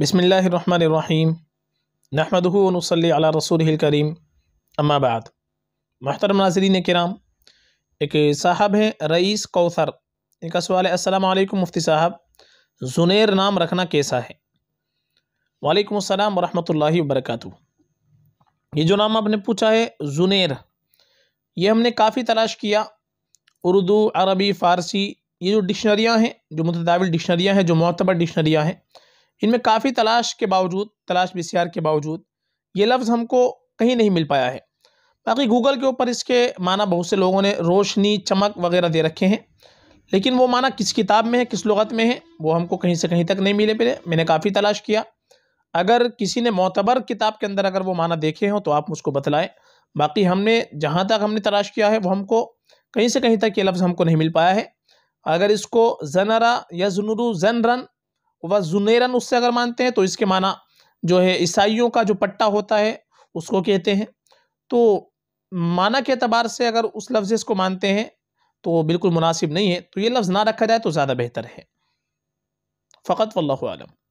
بسم اللہ الرحمن الرحیم نحمدہ و نصلی علی رسول الکریم اما بعد محترم ناظرین کرام ایک صاحب ہیں رئیس کوثر ان کا سوال ہے السلام علیکم مفتی صاحب زنیر نام رکھنا کیسا ہے وعلیکم السلام ورحمت اللہ وبرکاتہ یہ جو نام آپ نے پوچھا ہے زنیر یہ ہم نے کافی تلاش کیا اردو عربی فارسی یہ جو ڈکشنریاں ہیں جو متداول ڈکشنریاں ہیں جو معتبر ڈکشنریاں ہیں ان میں کافی تلاش کے باوجود تلاش بسیار کے باوجود یہ لفظ ہم کو کہیں نہیں مل پایا ہے باقی گوگل کے اوپر اس کے معنی بہت سے لوگوں نے روشنی چمک وغیرہ دے رکھے ہیں لیکن وہ معنی کس کتاب میں ہے کس لغت میں ہے وہ ہم کو کہیں سے کہیں تک نہیں ملے ملے میں نے کافی تلاش کیا اگر کسی نے معتبر کتاب کے اندر اگر وہ معنی دیکھے ہوں تو آپ مجھ کو بتلائیں باقی ہم نے جہاں تک ہم نے تلاش کیا ہے وہ ہم کو کہیں سے کہیں تک یہ لفظ ہم کو نہیں مل پایا ہے اگر اس کو زنرا یا زنرو زنرن و زنیرن اس سے اگر مانتے ہیں تو اس کے معنی جو ہے عیسائیوں کا جو پٹا ہوتا ہے اس کو کہتے ہیں تو معنی کے اعتبار سے اگر اس لفظ اس کو مانتے ہیں تو وہ بالکل مناسب نہیں ہے تو یہ لفظ نہ رکھا جائے تو زیادہ بہتر ہے فقط واللہ عالم